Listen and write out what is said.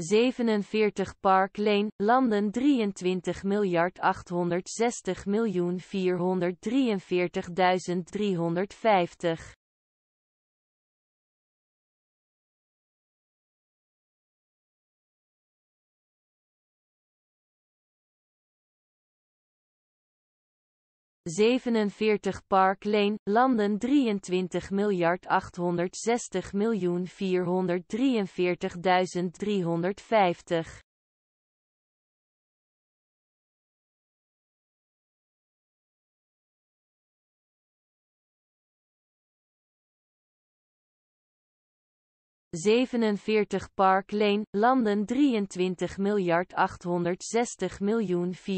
47 Park Lane, Landen 23 miljard 860 miljoen 443.350 47 Park Lane, Landen 23 miljard 860 miljoen 443.350 47 Park Lane, Landen 23 miljard 860 miljoen 443.350